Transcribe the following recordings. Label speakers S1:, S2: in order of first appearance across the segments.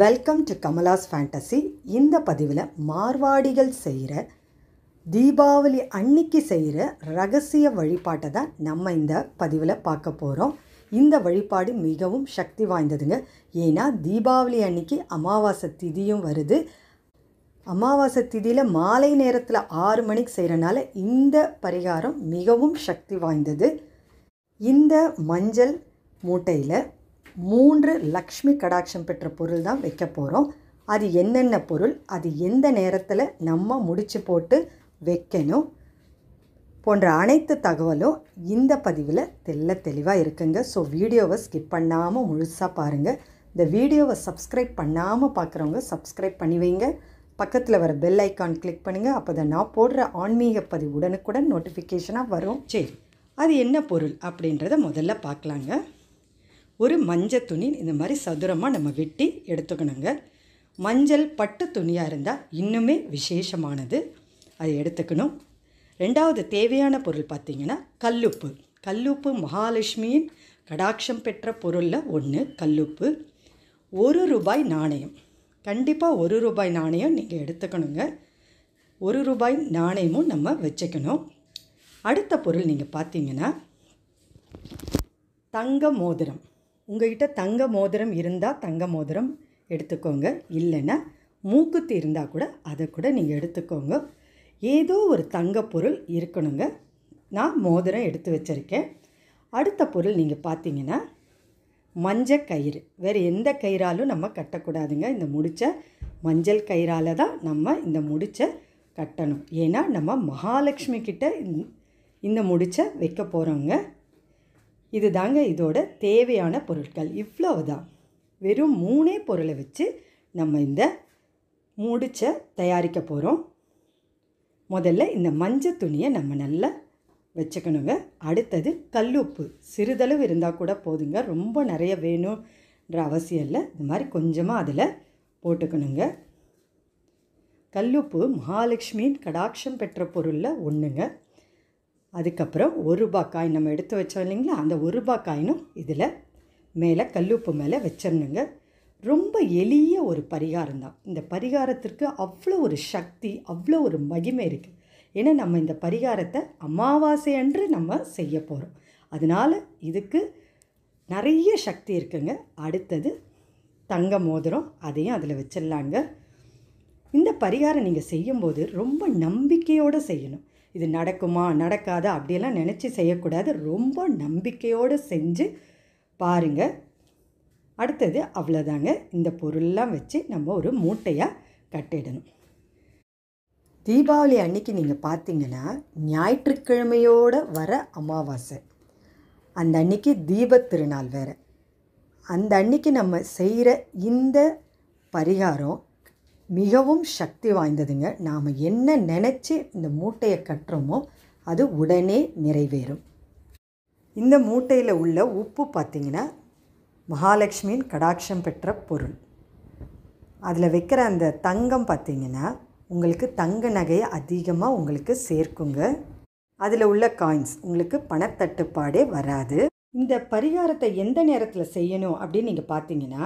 S1: welcome to Kamala's fantasy இந்த பதிவில் மார்வாடிகள் செய்கிற தீபாவளி அன்னைக்கு செய்கிற ரகசிய வழிபாட்டை தான் நம்ம இந்த பதிவில் பார்க்க போகிறோம் இந்த வழிபாடு மிகவும் சக்தி வாய்ந்ததுங்க ஏன்னா தீபாவளி அன்னைக்கு அமாவாசை திதியும் வருது அமாவாசை திதியில் மாலை நேரத்தில் ஆறு மணிக்கு செய்கிறனால இந்த பரிகாரம் மிகவும் சக்தி வாய்ந்தது இந்த மஞ்சள் மூட்டையில் மூன்று லக்ஷ்மி கடாட்சம் பெற்ற பொருள் தான் வைக்க போகிறோம் அது என்னென்ன பொருள் அது எந்த நேரத்தில் நம்ம முடிச்சு போட்டு வைக்கணும் போன்ற அனைத்து தகவலும் இந்த பதிவில் தெல்ல தெளிவாக இருக்குங்க ஸோ வீடியோவை ஸ்கிப் பண்ணாமல் முழுசாக பாருங்கள் இந்த வீடியோவை சப்ஸ்கிரைப் பண்ணாமல் பார்க்குறவங்க சப்ஸ்கிரைப் பண்ணி வைங்க பக்கத்தில் வர பெல் ஐக்கான் கிளிக் பண்ணுங்கள் அப்போ தான் நான் போடுற ஆன்மீக பதிவு உடனுக்குடன் நோட்டிஃபிகேஷனாக வரும் சரி அது என்ன பொருள் அப்படின்றத முதல்ல பார்க்கலாங்க ஒரு மஞ்சள் துணி இந்த மாதிரி சதுரமாக நம்ம வெட்டி எடுத்துக்கணுங்க மஞ்சள் பட்டு துணியாக இருந்தால் இன்னுமே விசேஷமானது அதை எடுத்துக்கணும் ரெண்டாவது தேவையான பொருள் பார்த்திங்கன்னா கல்லுப்பு கல்லுப்பு மகாலட்சுமியின் கடாட்சம் பெற்ற பொருளில் ஒன்று கல்லுப்பு ஒரு ரூபாய் நாணயம் கண்டிப்பாக ஒரு ரூபாய் நாணயம் நீங்கள் எடுத்துக்கணுங்க ஒரு ரூபாய் நாணயமும் நம்ம வச்சுக்கணும் அடுத்த பொருள் நீங்கள் பார்த்தீங்கன்னா தங்க மோதிரம் உங்ககிட்ட தங்க மோதிரம் இருந்தால் தங்க மோதிரம் எடுத்துக்கோங்க இல்லைன்னா மூக்குத்தி இருந்தால் கூட அதை கூட நீங்கள் எடுத்துக்கோங்க ஏதோ ஒரு தங்க பொருள் இருக்கணுங்க நான் மோதிரம் எடுத்து வச்சுருக்கேன் அடுத்த பொருள் நீங்கள் பார்த்தீங்கன்னா மஞ்சள் கயிறு வேறு எந்த கயிறாலும் நம்ம கட்டக்கூடாதுங்க இந்த முடிச்ச மஞ்சள் கயிறால் தான் நம்ம இந்த முடிச்ச கட்டணும் ஏன்னா நம்ம மகாலட்சுமி கிட்ட இந்த முடிச்ச வைக்க போகிறோங்க இது தாங்க இதோட தேவையான பொருட்கள் இவ்வளவு தான் வெறும் மூணே பொருளை வச்சு நம்ம இந்த மூடிச்ச தயாரிக்க போகிறோம் முதல்ல இந்த மஞ்சள் துணியை நம்ம நல்லா வச்சுக்கணுங்க அடுத்தது கல்லுப்பு சிறிதளவு இருந்தால் கூட போதுங்க ரொம்ப நிறைய வேணுன்ற அவசியம் இல்லை இந்த மாதிரி கொஞ்சமாக அதில் போட்டுக்கணுங்க கல்லுப்பு மகாலட்சுமியின் கடாட்சம் பெற்ற பொருளில் ஒன்றுங்க அதுக்கப்புறம் ஒரு ரூபா காயின் நம்ம எடுத்து வச்சோம் இல்லைங்களா அந்த ஒரு ரூபா காயினும் இதில் மேலே கல்லுப்பு மேலே வச்சிடணுங்க ரொம்ப எளிய ஒரு பரிகாரம் தான் இந்த பரிகாரத்திற்கு அவ்வளோ ஒரு சக்தி அவ்வளோ ஒரு மகிமை இருக்குது ஏன்னா நம்ம இந்த பரிகாரத்தை அமாவாசை அன்று நம்ம செய்ய போகிறோம் அதனால் இதுக்கு நிறைய சக்தி இருக்குங்க அடுத்தது தங்க மோதிரம் அதையும் அதில் வச்சிடலாங்க இந்த பரிகாரம் நீங்கள் செய்யும்போது ரொம்ப நம்பிக்கையோடு செய்யணும் இது நடக்குமா நடக்காதா அப்படியெல்லாம் நினச்சி செய்யக்கூடாது ரொம்ப நம்பிக்கையோடு செஞ்சு பாருங்கள் அடுத்தது அவ்வளோதாங்க இந்த பொருள்லாம் வச்சு நம்ம ஒரு மூட்டையாக கட்டிடணும் தீபாவளி அன்னைக்கு நீங்கள் பார்த்தீங்கன்னா ஞாயிற்றுக்கிழமையோடு வர அமாவாசை அந்த அன்னைக்கு தீபத் திருநாள் வேறு அந்த அன்னைக்கு நம்ம செய்கிற இந்த பரிகாரம் மிகவும் சக்தி வாய்ந்ததுங்க நாம் என்ன நினச்சி இந்த மூட்டையை கட்டுறோமோ அது உடனே நிறைவேறும் இந்த மூட்டையில் உள்ள உப்பு பார்த்திங்கன்னா மகாலட்சுமியின் கடாட்சம் பெற்ற பொருள் அதில் வைக்கிற அந்த தங்கம் பார்த்திங்கன்னா உங்களுக்கு தங்க நகையை அதிகமாக உங்களுக்கு சேர்க்குங்க அதில் உள்ள காயின்ஸ் உங்களுக்கு பணத்தட்டுப்பாடே வராது இந்த பரிகாரத்தை எந்த நேரத்தில் செய்யணும் அப்படின்னு நீங்கள் பார்த்தீங்கன்னா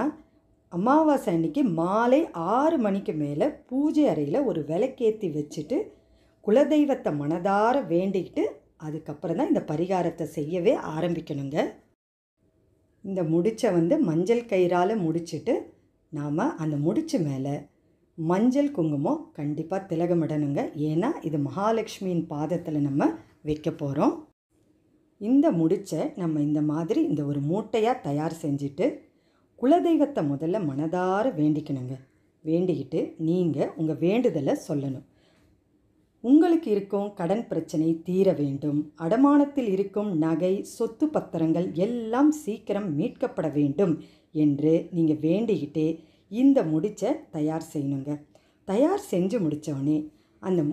S1: அமாவாசை அன்றைக்கி மாலை ஆறு மணிக்கு மேலே பூஜை அறையில் ஒரு விளக்கேற்றி வச்சுட்டு குலதெய்வத்தை மனதார வேண்டிக்கிட்டு அதுக்கப்புறம் தான் இந்த பரிகாரத்தை செய்யவே ஆரம்பிக்கணுங்க இந்த முடிச்சை வந்து மஞ்சள் கயிறால் முடிச்சுட்டு நாம் அந்த முடிச்சு மேலே மஞ்சள் குங்குமம் கண்டிப்பாக திலகமிடணுங்க ஏன்னா இது மகாலட்சுமியின் பாதத்தில் நம்ம வைக்க போகிறோம் இந்த முடிச்சை நம்ம இந்த மாதிரி இந்த ஒரு மூட்டையாக தயார் செஞ்சுட்டு குலதெய்வத்தை முதல்ல மனதார வேண்டிக்கணுங்க வேண்டிக்கிட்டு நீங்கள் உங்கள் வேண்டுதலை சொல்லணும் உங்களுக்கு இருக்கும் கடன் பிரச்சனை தீர வேண்டும் அடமானத்தில் இருக்கும் நகை சொத்து பத்திரங்கள் எல்லாம் சீக்கிரம் மீட்கப்பட வேண்டும் என்று நீங்கள் வேண்டிக்கிட்டே இந்த முடிச்ச தயார் செய்யணுங்க தயார் செஞ்சு முடித்தவொடனே அந்த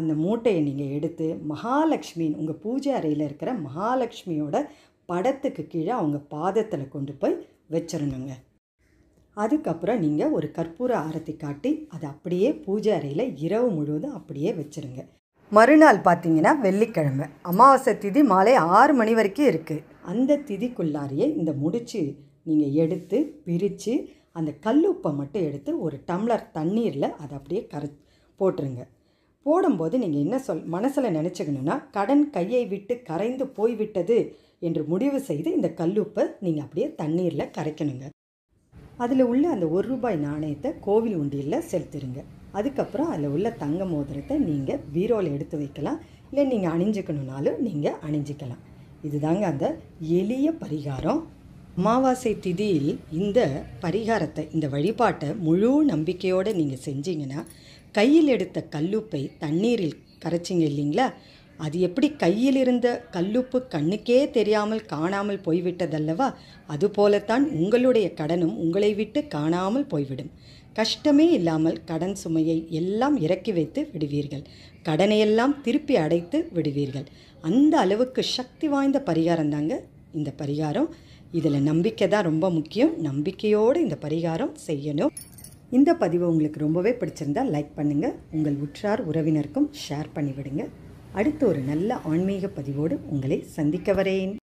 S1: அந்த மூட்டையை நீங்கள் எடுத்து மகாலட்சுமியின் உங்கள் பூஜை அறையில் இருக்கிற மகாலட்சுமியோட படத்துக்கு கீழே அவங்க பாதத்தில் கொண்டு போய் வச்சிடணுங்க அதுக்கப்புறம் நீங்கள் ஒரு கற்பூர ஆரத்தி காட்டி அதை அப்படியே பூஜை அறையில் இரவு முழுவதும் அப்படியே வச்சுருங்க மறுநாள் பார்த்தீங்கன்னா வெள்ளிக்கிழமை அமாவாசை திதி மாலை ஆறு மணி வரைக்கும் இருக்குது அந்த திதிக்குள்ளாரியே இந்த முடிச்சு நீங்கள் எடுத்து பிரித்து அந்த கல் உப்பை மட்டும் எடுத்து ஒரு டம்ளர் தண்ணீரில் அதை அப்படியே கரை போட்டுருங்க போடும்போது நீங்கள் என்ன சொல் மனசில் நினச்சிக்கணுன்னா கடன் கையை விட்டு கரைந்து போய்விட்டது என்று முடிவு செய்து இந்த கல்லுப்பை நீங்கள் அப்படியே தண்ணீரில் கரைக்கணுங்க அதில் உள்ள அந்த ஒரு ரூபாய் நாணயத்தை கோவில் உண்டியில் செலுத்திடுங்க அதுக்கப்புறம் அதில் உள்ள தங்க மோதிரத்தை நீங்கள் பீரோவில் எடுத்து வைக்கலாம் இல்லை நீங்கள் அணிஞ்சிக்கணுன்னாலும் நீங்கள் அணிஞ்சிக்கலாம் இதுதாங்க அந்த எளிய பரிகாரம் அமாவாசை திதியில் இந்த பரிகாரத்தை இந்த வழிபாட்டை முழு நம்பிக்கையோடு நீங்கள் செஞ்சீங்கன்னா கையில் எடுத்த கல்லுப்பை தண்ணீரில் கரைச்சிங்க இல்லைங்களா அது எப்படி கையில் இருந்த கல்லுப்பு கண்ணுக்கே தெரியாமல் காணாமல் போய்விட்டதல்லவா அதுபோலத்தான் உங்களுடைய கடனும் உங்களை விட்டு காணாமல் போய்விடும் கஷ்டமே இல்லாமல் கடன் சுமையை எல்லாம் இறக்கி வைத்து விடுவீர்கள் கடனையெல்லாம் திருப்பி அடைத்து விடுவீர்கள் அந்த அளவுக்கு சக்தி வாய்ந்த பரிகாரம் தாங்க இந்த பரிகாரம் இதில் நம்பிக்கை தான் ரொம்ப முக்கியம் நம்பிக்கையோடு இந்த பரிகாரம் செய்யணும் இந்த பதிவு உங்களுக்கு ரொம்பவே பிடிச்சிருந்தால் லைக் பண்ணுங்கள் உங்கள் உற்றார் உறவினருக்கும் ஷேர் பண்ணிவிடுங்க அடுத்த ஒரு நல்ல ஆன்மீக பதிவோடு உங்களை சந்திக்க வரேன்